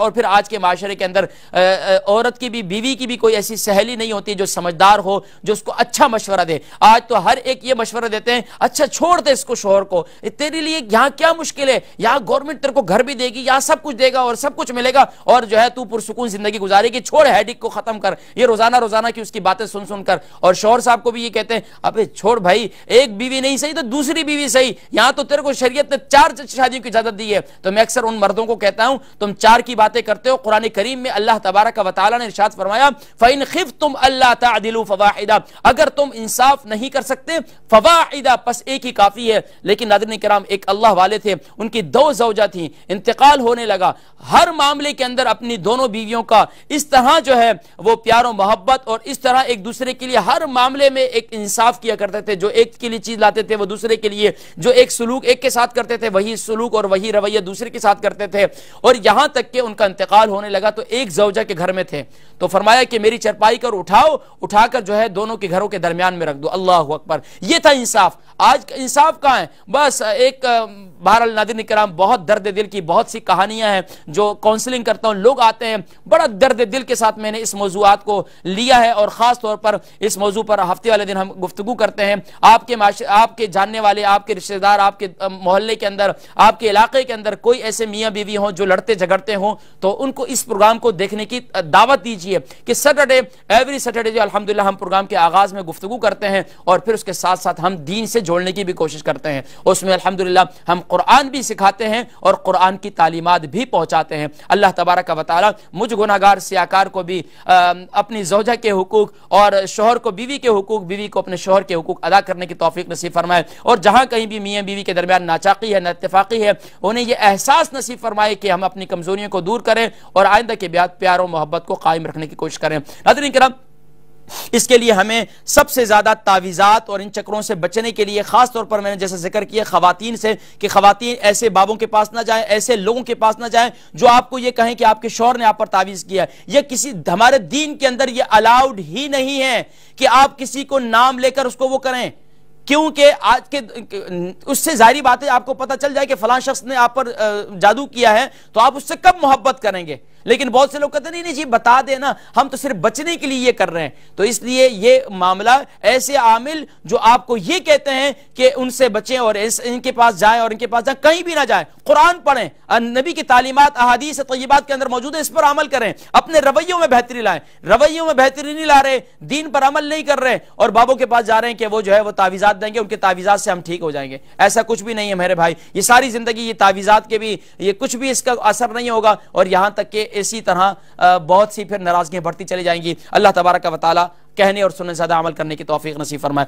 اور پھر آج کے معاشرے کے اندر عورت کی بھی بیوی کی بھی کوئی ایسی سہلی نہیں ہوتی جو سمجھدار ہو جو اس کو اچھا مشورہ دے آج تو ہر ایک یہ مشورہ دیتے ہیں اچھا چھوڑ دے اس کو شوہر کو تیرے لیے یہاں کیا مشکل ہے یہاں گورنمنٹ تیرے کو گھر بھی دے گی یہاں سب کچھ دے گا اور سب کچھ ملے گا اور جو ہے تو پرسکون زندگی گزارے گی چھوڑ ہیڈک کو ختم کر یہ روزانہ روزانہ کی اس کی باتیں سن سن کر اور شوہر صاحب کو بھی یہ کہتے ہیں ابے چھوڑ بھائی ایک بیوی نہیں صحیح تو دوسری بیوی صحیح یہاں تو تیرے کو شریعت نے چار شادیوں کی اجازت دی ہے تو میں اکثر ان مردوں کو کہتا ہوں تم چار کی بات باتیں کرتے ہو قرآن کریم میں اللہ تبارک و تعالی نے ارشاد فرمایا فَإِنْ خِفْتُمْ أَلَّا تَعْدِلُوا فَوَاحِدَا اگر تم انصاف نہیں کر سکتے فَوَاحِدَا پس ایک ہی کافی ہے لیکن ناظرین کرام ایک اللہ والے تھے ان کی دو زوجہ تھی انتقال ہونے لگا ہر معاملے کے اندر اپنی دونوں بیویوں کا اس طرح جو ہے وہ پیار و محبت اور اس طرح ایک دوسرے کے لیے ہر معاملے میں ایک انصاف کیا کرتے تھے جو ایک کے لیے چیز لاتے تھے وہ دوسرے کے لیے جو ایک سلوک ایک کے ساتھ کرتے تھے وہی سلوک اور وہی رویہ دوسرے کے ساتھ کرتے تھے اور یہاں تک کہ ان کا انتقال ہونے لگا تو ایک زوجہ کے گھر میں تھے تو فرمایا کہ میری چرپائی کر اٹھاؤ اٹھا کر جو ہے دونوں کے گھروں کے درمیان میں رکھ دو اللہ اکبر یہ تھا انصاف آج انصاف کہاں ہے بس ایک بہرحال ناظرین کرام بہت درد دل کی بہت سی کہانیاں ہیں جو کونسلنگ کرتا ہوں لوگ آتے ہیں بڑا درد دل کے ساتھ میں نے اس موضوعات کو لیا ہے اور خاص طور پر اس موضوع پر ہفتے والے دن ہم گفتگو کرتے ہیں آپ کے آپ کے جاننے والے آپ کے رشتہ دار آپ کے محلے کے اندر آپ کے علاقے کے اندر کوئی ایسے میاں بیوی ہوں جو لڑتے جھگڑتے ہوں تو ان کو اس پروگرام کو دیکھنے کی دعوت دیجیے کہ سٹرڈے ایوری سٹرڈے جو الحمدللہ ہم پروگرام کے آغاز میں گفتگو کرتے ہیں اور پھر اس کے ساتھ ساتھ ہم دین سے جوڑنے کی بھی کوشش کرتے ہیں اس میں الحمدللہ ہم قرآن بھی سکھاتے ہیں اور قرآن کی تعلیمات بھی پہنچاتے ہیں اللہ تبارک و تعالی مجھ گناہگار سیاکار کو بھی اپنی زوجہ کے حقوق اور شوہر کو بیوی کے حقوق بیوی کو اپنے شوہر کے حقوق ادا کرنے کی توفیق نصیب فرمائے اور جہاں کہیں بھی میاں بیوی کے درمیان ناچاقی ہے نتفاقی ہے انہیں یہ احساس نصیب فرمائے کہ ہم اپنی کمزوریوں کو دور کریں اور آئندہ کے بیاد پیار و محبت کو قائم رکھنے کی کوشش کریں ناظرین کرام اس کے لیے ہمیں سب سے زیادہ تعویزات اور ان چکروں سے بچنے کے لیے خاص طور پر میں نے جیسے ذکر کیا خواتین سے کہ خواتین ایسے بابوں کے پاس نہ جائیں ایسے لوگوں کے پاس نہ جائیں جو آپ کو یہ کہیں کہ آپ کے شوہر نے آپ پر تعویز کیا ہے یہ کسی ہمارے دین کے اندر یہ الاؤڈ ہی نہیں ہے کہ آپ کسی کو نام لے کر اس کو وہ کریں کیونکہ آج کے اس سے ظاہری بات ہے آپ کو پتا چل جائے کہ فلاں شخص نے آپ پر جادو کیا ہے تو آپ اس سے کب محبت کریں گے لیکن بہت سے لوگ کہتے ہیں نہیں نہیں جی بتا دیں ہم تو صرف بچنے کے لیے یہ کر رہے ہیں تو اس لیے یہ معاملہ ایسے عامل جو آپ کو یہ کہتے ہیں کہ ان سے بچیں اور ان کے پاس جائیں جائیں اور ان کے پاس کہیں بھی نہ جائیں قرآن پڑھیں نبی کی تعلیمات احادیث طیبات کے اندر موجود اس پر عمل کریں اپنے رویوں میں بہتری لائیں رویوں میں بہتری نہیں لا رہے دین پر عمل نہیں کر رہے اور بابوں کے پاس جا رہے ہیں کہ وہ جو ہے وہ تعویزات دیں گے ان کے تعویزات سے ہم ٹھیک ہو جائیں گے ایسا کچھ بھی نہیں ہے میرے بھائی یہ ساری زندگی یہ تعویزات کے بھی یہ کچھ بھی اس کا اثر نہیں ہوگا اور یہاں تک کہ اسی طرح بہت سی پھر نرازگیں بڑھتی چلی جائیں گی اللہ تبارک و تعالی کہنے اور سننے زیادہ عمل کرنے کی توفیق نصیب فرمائے